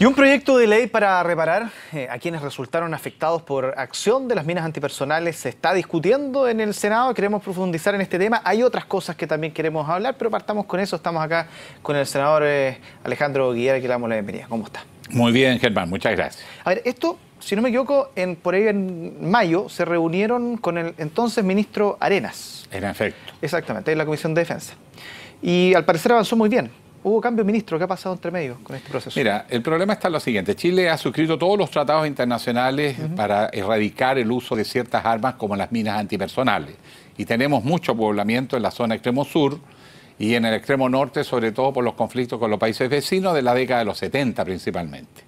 Y un proyecto de ley para reparar eh, a quienes resultaron afectados por acción de las minas antipersonales se está discutiendo en el Senado. Queremos profundizar en este tema. Hay otras cosas que también queremos hablar, pero partamos con eso. Estamos acá con el senador eh, Alejandro Guillermo que le damos la bienvenida. ¿Cómo está? Muy bien, Germán. Muchas gracias. A ver, esto, si no me equivoco, en, por ahí en mayo se reunieron con el entonces ministro Arenas. En efecto. Exactamente, en la Comisión de Defensa. Y al parecer avanzó muy bien Hubo cambio, ministro. ¿Qué ha pasado entre medios con este proceso? Mira, el problema está en lo siguiente. Chile ha suscrito todos los tratados internacionales para erradicar el uso de ciertas armas como las minas antipersonales. Y tenemos mucho poblamiento en la zona extremo sur y en el extremo norte, sobre todo por los conflictos con los países vecinos de la década de los 70 principalmente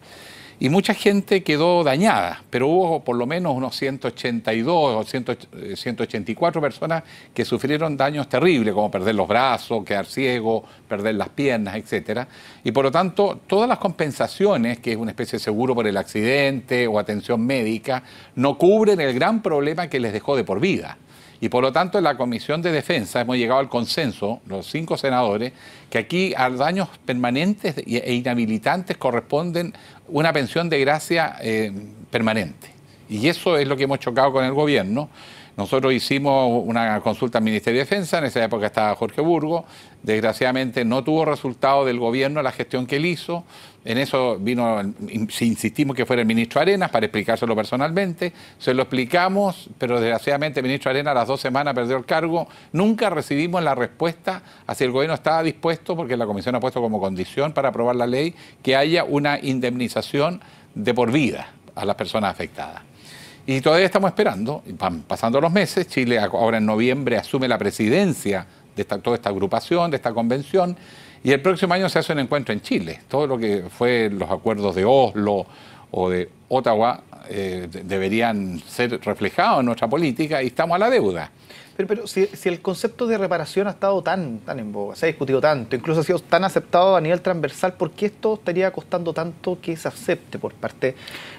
y mucha gente quedó dañada, pero hubo por lo menos unos 182 o 184 eh, personas que sufrieron daños terribles, como perder los brazos, quedar ciego, perder las piernas, etc. Y por lo tanto, todas las compensaciones, que es una especie de seguro por el accidente o atención médica, no cubren el gran problema que les dejó de por vida. Y por lo tanto, en la Comisión de Defensa hemos llegado al consenso, los cinco senadores, que aquí a daños permanentes e inhabilitantes corresponden una pensión de gracia eh, permanente. Y eso es lo que hemos chocado con el gobierno. Nosotros hicimos una consulta al Ministerio de Defensa, en esa época estaba Jorge Burgo, desgraciadamente no tuvo resultado del gobierno la gestión que él hizo, en eso vino, insistimos que fuera el ministro Arenas para explicárselo personalmente, se lo explicamos, pero desgraciadamente el ministro Arenas a las dos semanas perdió el cargo, nunca recibimos la respuesta a si el gobierno estaba dispuesto, porque la comisión ha puesto como condición para aprobar la ley, que haya una indemnización de por vida a las personas afectadas. Y todavía estamos esperando, van pasando los meses, Chile ahora en noviembre asume la presidencia de toda esta agrupación, de esta convención, y el próximo año se hace un encuentro en Chile. Todo lo que fue los acuerdos de Oslo o de Ottawa eh, deberían ser reflejados en nuestra política y estamos a la deuda. Pero, pero si, si, el concepto de reparación ha estado tan, tan en boga, se ha discutido tanto, incluso ha sido tan aceptado a nivel transversal, ¿por qué esto estaría costando tanto que se acepte por parte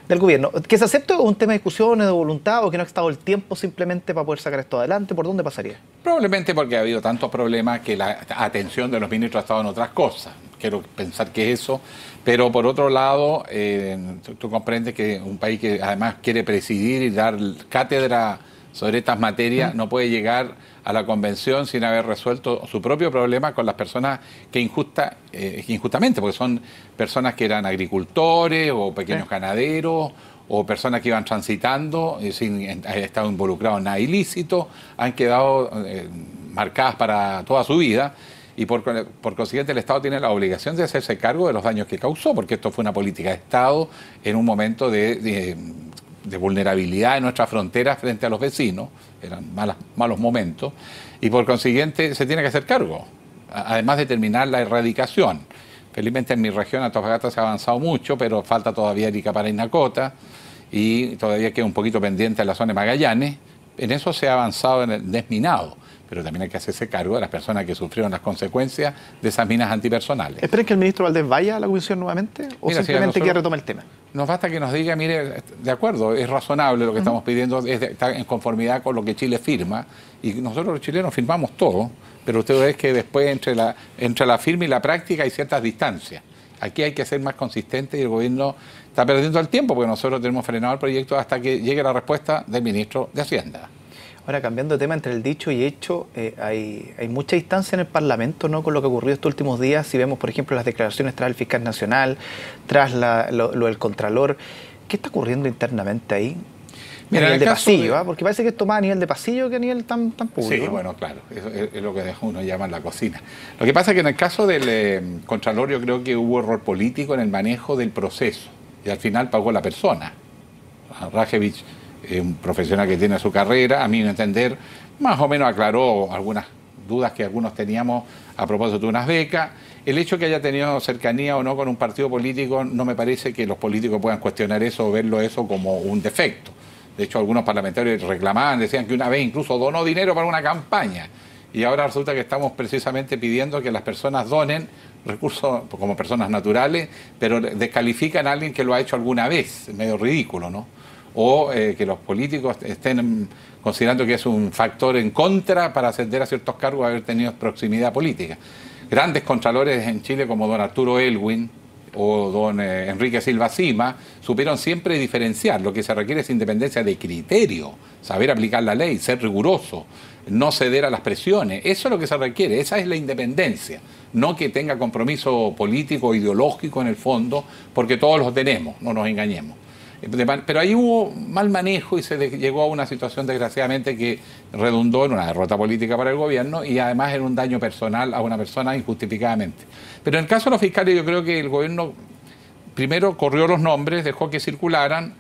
del gobierno? ¿Que se acepte un tema de discusiones, de voluntad, o que no ha estado el tiempo simplemente para poder sacar esto adelante? ¿Por dónde pasaría? Probablemente porque ha habido tantos problemas que la atención de los ministros ha estado en otras cosas quiero pensar que es eso. Pero por otro lado, eh, tú, comprendes que un país que además quiere presidir y dar cátedra sobre estas materias no puede llegar a la convención sin haber resuelto su propio problema con las personas que injusta, eh, injustamente, porque son personas que eran agricultores o pequeños ganaderos o personas que iban transitando eh, sin haber estado involucrados en nada ilícito, han quedado marcadas para toda su vida y por, consiguiente el Estado tiene la obligación de hacerse cargo de los daños que causó, porque esto fue una política de Estado en un momento de, de, de vulnerabilidad en nuestras fronteras frente a los vecinos, eran malos momentos, y por consiguiente se tiene que hacer cargo, además de terminar la erradicación. Felizmente en mi región, Antofagasta, se ha avanzado mucho, pero falta todavía Erika para Inacota y todavía queda un poquito pendiente en la zona de Magallanes. En eso se ha avanzado en el desminado pero también hay que hacerse cargo de las personas que sufrieron las consecuencias de esas minas antipersonales. ¿Esperen que el ministro Valdés vaya a la comisión nuevamente o simplemente quiere retomar el tema? Nos basta que nos diga, mire, de acuerdo, es razonable lo que estamos pidiendo, está en conformidad con lo que Chile firma, y nosotros los chilenos firmamos todo, pero usted ve que después entre la, entre la firma y la práctica hay ciertas distancias. Aquí hay que ser más consistente y el gobierno está perdiendo el tiempo porque nosotros tenemos frenado el proyecto hasta que llegue la respuesta del ministro de Hacienda. Ahora, cambiando de tema, entre el dicho y hecho, eh, hay, mucha distancia en el Parlamento ¿no? con lo que ocurrió estos últimos días. Si vemos, por ejemplo, las declaraciones tras el fiscal nacional, tras la, lo, del Contralor, ¿qué está ocurriendo internamente ahí? Mira, a nivel de pasillo, ¿ah? porque parece que esto más a nivel de pasillo que a nivel tan, tan público. Sí, bueno, claro, es, lo que uno llama la cocina. Lo que pasa es que en el caso del eh, Contralor yo creo que hubo error político en el manejo del proceso y al final pagó la persona. ¿ah? Rajevich eh, un profesional que tiene su carrera, a mi entender, más o menos aclaró algunas dudas que algunos teníamos a propósito de unas becas. El hecho que haya tenido cercanía o no con un partido político, no me parece que los políticos puedan cuestionar eso o verlo eso como un defecto. De hecho, algunos parlamentarios reclamaban, decían que una vez incluso donó dinero para una campaña. Y ahora resulta que estamos precisamente pidiendo que las personas donen recursos como personas naturales, pero descalifican a alguien que lo ha hecho alguna vez. Es medio ridículo, ¿no? o eh, que los políticos estén considerando que es un factor en contra para ascender a ciertos cargos haber tenido proximidad política. Grandes contralores en Chile como don Arturo Elwin o don eh, Enrique Silva Cima supieron siempre diferenciar. Lo que se requiere es independencia de criterio, saber aplicar la ley, ser riguroso, no ceder a las presiones. Eso es lo que se requiere, esa es la independencia. No que tenga compromiso político, ideológico en el fondo, porque todos los tenemos, no nos engañemos. Pero ahí hubo mal manejo y se llegó a una situación, desgraciadamente, que redundó en una derrota política para el gobierno y además en un daño personal a una persona injustificadamente. Pero en el caso de los fiscales, yo creo que el gobierno primero corrió los nombres, dejó que circularan,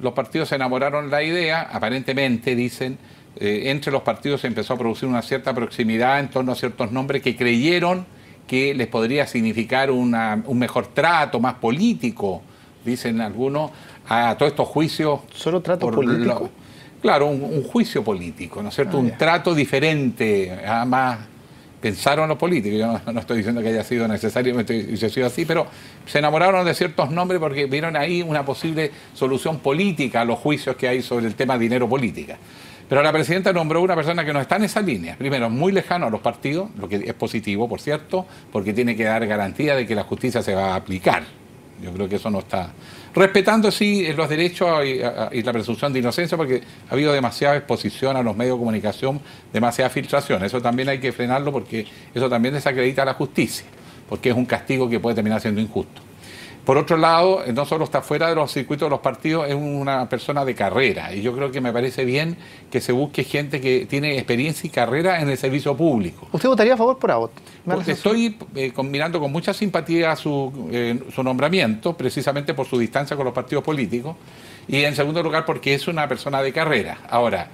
los partidos se enamoraron de la idea, aparentemente dicen, eh, entre los partidos se empezó a producir una cierta proximidad en torno a ciertos nombres que creyeron que les podría significar un mejor trato, más político, dicen algunos, a todos estos juicios. ¿Solo trato político? claro, un, juicio político, ¿no es cierto? Ah, un trato diferente, más pensaron los políticos. Yo no, estoy diciendo que haya sido necesariamente haya sido así, pero se enamoraron de ciertos nombres porque vieron ahí una posible solución política a los juicios que hay sobre el tema dinero política. Pero la presidenta nombró una persona que no está en esa línea. Primero, muy lejano a los partidos, lo que es positivo, por cierto, porque tiene que dar garantía de que la justicia se va a aplicar. Yo creo que eso no está. Respetando, sí, eh, los derechos y, la presunción de inocencia, porque ha habido demasiada exposición a los medios de comunicación, demasiada filtración. Eso también hay que frenarlo porque eso también desacredita a la justicia, porque es un castigo que puede terminar siendo injusto. Por otro lado, eh, no solo está fuera de los circuitos de los partidos, es una persona de carrera. Y yo creo que me parece bien que se busque gente que tiene experiencia y carrera en el servicio público. ¿Usted votaría a favor por Abbott? Pues, estoy eh, mirando combinando con mucha simpatía su, eh, su nombramiento, precisamente por su distancia con los partidos políticos. Y en segundo lugar, porque es una persona de carrera. Ahora,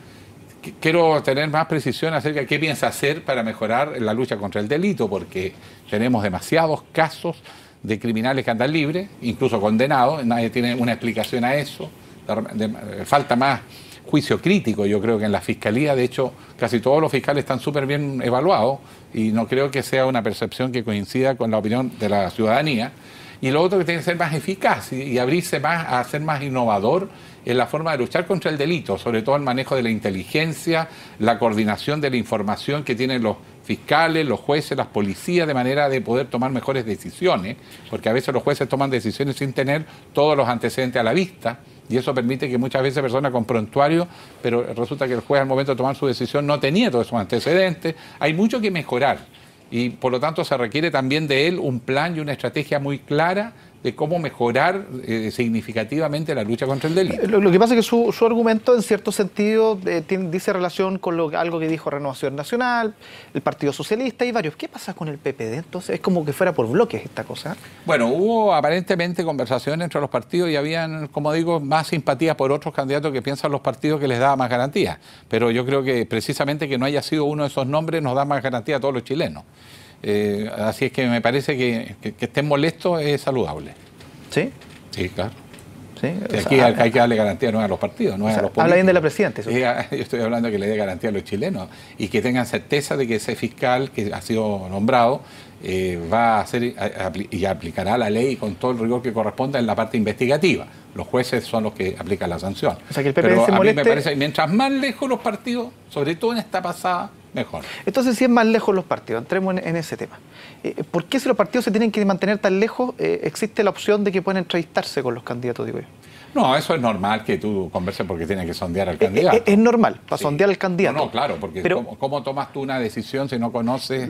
quiero tener más precisión acerca de qué piensa hacer para mejorar la lucha contra el delito, porque tenemos demasiados casos de criminales que andan libres, incluso condenados, nadie tiene una explicación a eso, eh, falta más juicio crítico, yo creo que en la fiscalía, de hecho, casi todos los fiscales están súper bien evaluados y no creo que sea una percepción que coincida con la opinión de la ciudadanía. Y lo otro que tiene que ser más eficaz y, y abrirse más a ser más innovador en la forma de luchar contra el delito, sobre todo el manejo de la inteligencia, la coordinación de la información que tienen los fiscales, los jueces, las policías, de manera de poder tomar mejores decisiones, porque a veces los jueces toman decisiones sin tener todos los antecedentes a la vista. Y eso permite que muchas veces personas con prontuario, pero resulta que el juez al momento de tomar su decisión no tenía todos sus antecedentes. Hay mucho que mejorar y por lo tanto se requiere también de él un plan y una estrategia muy clara de cómo mejorar eh, significativamente la lucha contra el delito. Eh, lo, que pasa es que su, argumento, en cierto sentido, eh, dice relación con algo que dijo Renovación Nacional, el Partido Socialista y varios. ¿Qué pasa con el PPD entonces? Es como que fuera por bloques esta cosa. Bueno, hubo aparentemente conversaciones entre los partidos y habían, como digo, más simpatía por otros candidatos que piensan los partidos que les daba más garantía. Pero yo creo que precisamente que no haya sido uno de esos nombres nos da más garantía a todos los chilenos. Eh, así es que me parece que, que, estén molestos es saludable. ¿Sí? Sí, claro. ¿Sí? aquí hay que darle garantía no a los partidos, Habla bien de la presidenta. Eh, yo estoy hablando que le dé garantía a los chilenos y que tengan certeza de que ese fiscal que ha sido nombrado eh, va a hacer y aplicará la ley con todo el rigor que corresponda en la parte investigativa. Los jueces son los que aplican la sanción. O sea, que el Pero a mí me parece, mientras más lejos los partidos, sobre todo en esta pasada, entonces, si es más lejos los partidos, entremos en, ese tema. Eh, ¿Por qué si los partidos se tienen que mantener tan lejos, eh, existe la opción de que puedan entrevistarse con los candidatos, No, eso es normal que tú converses porque tienen que sondear al eh, candidato. Es, normal, para sondear al candidato. No, claro, porque ¿cómo, tomas tú una decisión si no conoces a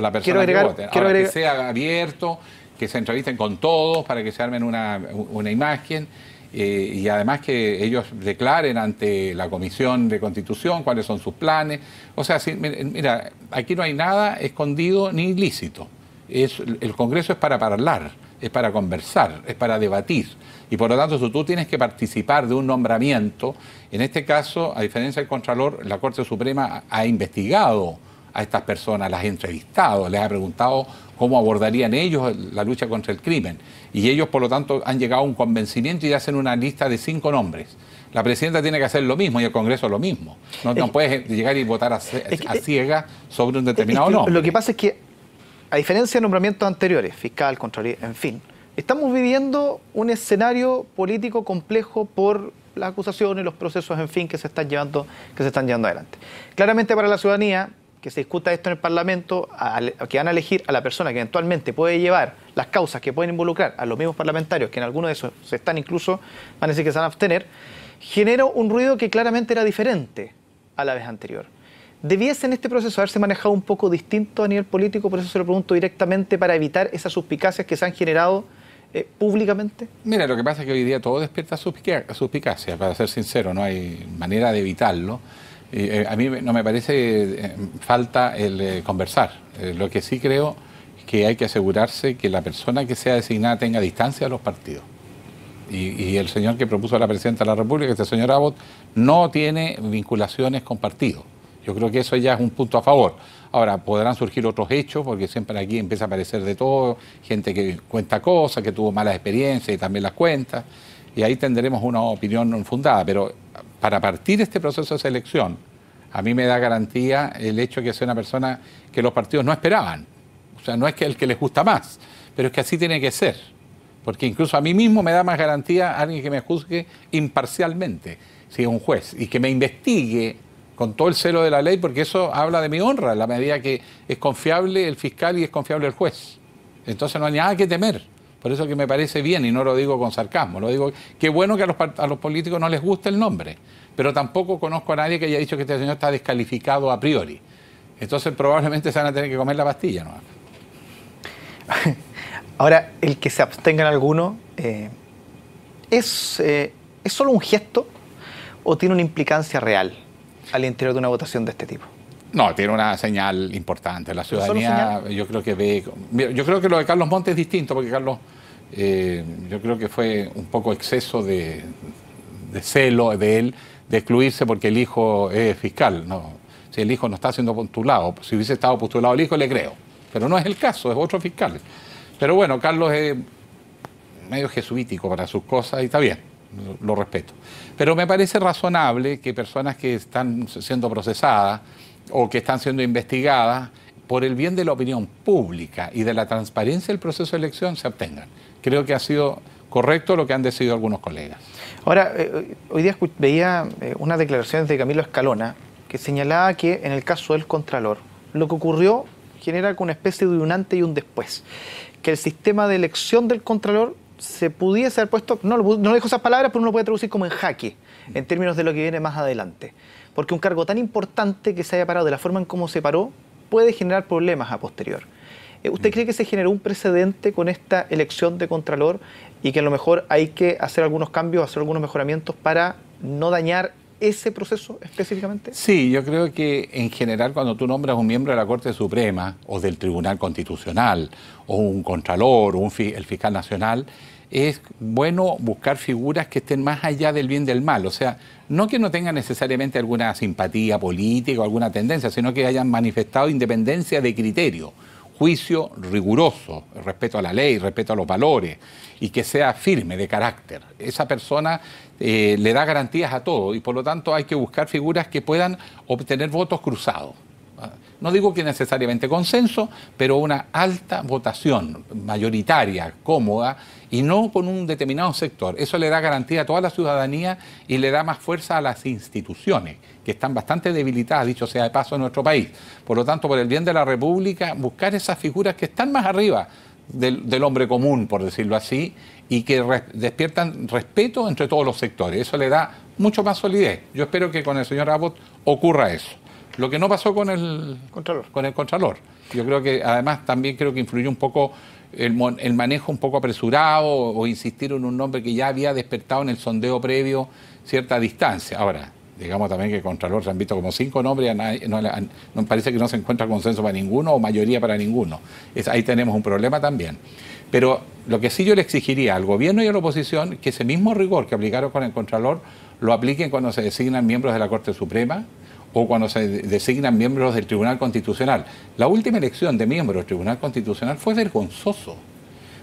la persona quiero agregar, que Ahora, que sea abierto, que se entrevisten con todos para que se armen una imagen eh, y además que ellos declaren ante la Comisión de Constitución cuáles son sus planes. O sea, mira, aquí no hay nada escondido ni ilícito. Es, el Congreso es para hablar, es para conversar, es para debatir. Y por lo tanto, si tú tienes que participar de un nombramiento, en este caso, a diferencia del Contralor, la Corte Suprema ha investigado a estas personas, las he entrevistado, les ha preguntado cómo abordarían ellos la lucha contra el crimen. Y ellos, por lo tanto, han llegado a un convencimiento y hacen una lista de cinco nombres. La presidenta tiene que hacer lo mismo y el Congreso lo mismo. No, puedes llegar y votar a, ciega sobre un determinado nombre. Lo que pasa es que, a diferencia de nombramientos anteriores, fiscal, control, en fin, estamos viviendo un escenario político complejo por las acusaciones, los procesos, en fin, que se están llevando, que se están llevando adelante. Claramente para la ciudadanía, que se discuta esto en el Parlamento, que van a elegir a la persona que eventualmente puede llevar las causas que pueden involucrar a los mismos parlamentarios, que en algunos de esos se están incluso, van a decir que se van a abstener, genera un ruido que claramente era diferente a la vez anterior. ¿Debiese en este proceso haberse manejado un poco distinto a nivel político? Por eso se lo pregunto directamente para evitar esas suspicacias que se han generado eh, públicamente. Mira, lo que pasa es que hoy día todo despierta suspicacia, para ser sincero, no hay manera de evitarlo. Eh, a mí no me parece eh, falta el eh, conversar. lo que sí creo es que hay que asegurarse que la persona que sea designada tenga distancia a los partidos. Y, el señor que propuso a la presidenta de la República, este señor Abbott, no tiene vinculaciones con partidos. Yo creo que eso ya es un punto a favor. Ahora, podrán surgir otros hechos, porque siempre aquí empieza a aparecer de todo, gente que cuenta cosas, que tuvo malas experiencias y también las cuenta, y ahí tendremos una opinión fundada, pero para partir este proceso de selección, a mí me da garantía el hecho de que sea una persona que los partidos no esperaban. O sea, no es que el que les gusta más, pero es que así tiene que ser. Porque incluso a mí mismo me da más garantía alguien que me juzgue imparcialmente, si es un juez, y que me investigue con todo el celo de la ley, porque eso habla de mi honra, en la medida que es confiable el fiscal y es confiable el juez. Entonces no hay nada que temer. Por eso que me parece bien, y no lo digo con sarcasmo, lo digo, qué bueno que a los, a los políticos no les guste el nombre, pero tampoco conozco a nadie que haya dicho que este señor está descalificado a priori. Entonces probablemente se van a tener que comer la pastilla. ¿no? Ahora, el que se abstengan algunos, eh, ¿es, eh, ¿es solo un gesto o tiene una implicancia real al interior de una votación de este tipo? No, tiene una señal importante. La ciudadanía, yo creo que ve. Yo creo que lo de Carlos Montes es distinto, porque Carlos eh, yo creo que fue un poco exceso de, celo de él, de excluirse porque el hijo es fiscal. si el hijo no está siendo postulado, si hubiese estado postulado el hijo, le creo. Pero no es el caso, es otro fiscal. Pero bueno, Carlos es medio jesuítico para sus cosas y está bien, lo respeto. Pero me parece razonable que personas que están siendo procesadas o que están siendo investigadas, por el bien de la opinión pública y de la transparencia del proceso de elección, se obtengan creo que ha sido correcto lo que han decidido algunos colegas. Ahora, eh, hoy día veía una eh, unas declaraciones de Camilo Escalona que señalaba que en el caso del Contralor, lo que ocurrió genera una especie de un antes y un después. Que el sistema de elección del Contralor se pudiese haber puesto, no, no dijo esas palabras, pero uno lo puede traducir como en jaque, en términos de lo que viene más adelante. Porque un cargo tan importante que se haya parado de la forma en cómo se paró puede generar problemas a posterior. Eh, ¿Usted mm. cree que se generó un precedente con esta elección de Contralor y que a lo mejor hay que hacer algunos cambios, hacer algunos mejoramientos para no dañar ese proceso específicamente? Sí, yo creo que en general cuando tú nombras un miembro de la Corte Suprema o del Tribunal Constitucional o un Contralor o un el Fiscal Nacional, es bueno buscar figuras que estén más allá del bien del mal, o sea, no que no tengan necesariamente alguna simpatía política o alguna tendencia, sino que hayan manifestado independencia de criterio juicio riguroso, respeto a la ley, respeto a los valores y que sea firme de carácter. Esa persona eh, le da garantías a todo y por lo tanto hay que buscar figuras que puedan obtener votos cruzados no digo que necesariamente consenso, pero una alta votación mayoritaria, cómoda, y no con un determinado sector. Eso le da garantía a toda la ciudadanía y le da más fuerza a las instituciones, que están bastante debilitadas, dicho sea de paso, en nuestro país. Por lo tanto, por el bien de la República, buscar esas figuras que están más arriba del, hombre común, por decirlo así, y que despiertan respeto entre todos los sectores. Eso le da mucho más solidez. Yo espero que con el señor Abbott ocurra eso. Lo que no pasó con el Contralor. Con el Contralor. Yo creo que además también creo que influyó un poco el, manejo un poco apresurado o, insistir en un nombre que ya había despertado en el sondeo previo cierta distancia. Ahora, digamos también que el Contralor se han visto como cinco nombres, no, parece que no se encuentra consenso para ninguno o mayoría para ninguno. ahí tenemos un problema también. Pero lo que sí yo le exigiría al gobierno y a la oposición que ese mismo rigor que aplicaron con el Contralor lo apliquen cuando se designan miembros de la Corte Suprema o cuando se designan miembros del Tribunal Constitucional. La última elección de miembros del Tribunal Constitucional fue vergonzoso,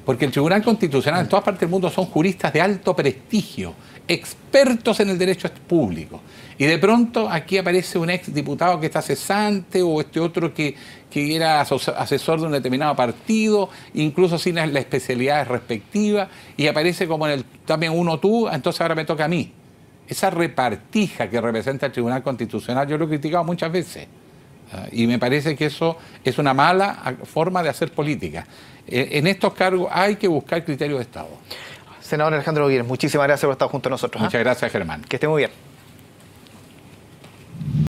porque el Tribunal Constitucional en todas partes del mundo son juristas de alto prestigio, expertos en el derecho público. Y de pronto aquí aparece un ex diputado que está cesante o este otro que, que era asesor de un determinado partido, incluso sin las especialidades respectivas, y aparece como en el también uno tú, entonces ahora me toca a mí esa repartija que representa el Tribunal Constitucional, yo lo he criticado muchas veces. ¿ah? Y me parece que eso es una mala forma de hacer política. Eh, en estos cargos hay que buscar criterios de Estado. Senador Alejandro Guillermo, muchísimas gracias por estar junto a nosotros. ¿ah? Muchas gracias, Germán. Que esté muy bien.